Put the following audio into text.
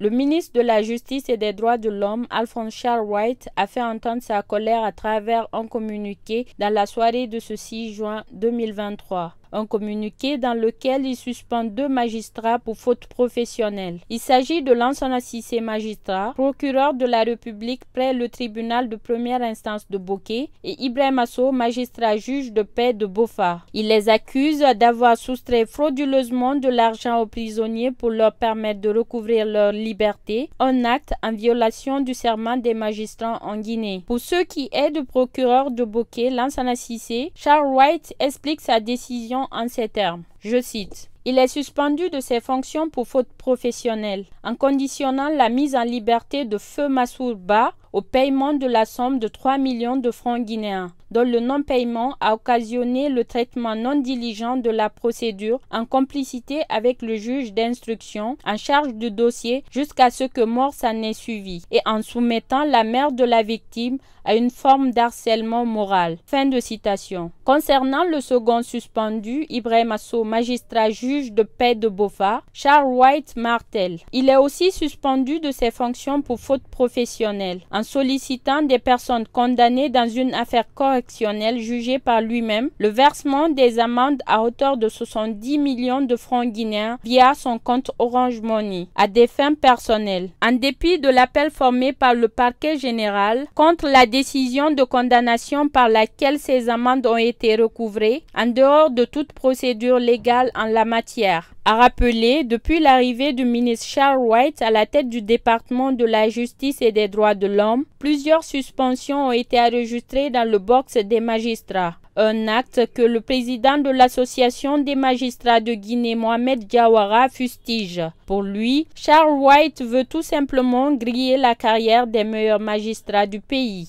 Le ministre de la Justice et des Droits de l'Homme, Alphonse Charles White, a fait entendre sa colère à travers un communiqué dans la soirée de ce 6 juin 2023 un communiqué dans lequel il suspend deux magistrats pour faute professionnelle. Il s'agit de l'ancien assisté magistrat, procureur de la République près le tribunal de première instance de Bokeh et Ibrahim Asso, magistrat juge de paix de Beaufort. Il les accuse d'avoir soustrait frauduleusement de l'argent aux prisonniers pour leur permettre de recouvrir leur liberté, un acte en violation du serment des magistrats en Guinée. Pour ceux qui aident le procureur de Bokeh, l'ancien assisté, Charles White explique sa décision en ces termes. Je cite. Il est suspendu de ses fonctions pour faute professionnelle, en conditionnant la mise en liberté de Feu Massour au paiement de la somme de 3 millions de francs guinéens, dont le non-paiement a occasionné le traitement non diligent de la procédure en complicité avec le juge d'instruction en charge du dossier jusqu'à ce que mort s'en ait suivi et en soumettant la mère de la victime à une forme d'harcèlement moral. Fin de citation. Concernant le second suspendu, Ibrahim Asso, magistrat juge de paix de Bofa, Charles White Martel, il est aussi suspendu de ses fonctions pour faute professionnelle en sollicitant des personnes condamnées dans une affaire correctionnelle jugée par lui-même le versement des amendes à hauteur de 70 millions de francs guinéens via son compte Orange Money à des fins personnelles. En dépit de l'appel formé par le parquet général contre la décision de condamnation par laquelle ces amendes ont été recouvrées en dehors de toute procédure légale en la matière, a rappelé, depuis l'arrivée du ministre Charles White à la tête du département de la justice et des droits de l'homme, plusieurs suspensions ont été enregistrées dans le box des magistrats. Un acte que le président de l'association des magistrats de Guinée, Mohamed Diawara, fustige. Pour lui, Charles White veut tout simplement griller la carrière des meilleurs magistrats du pays.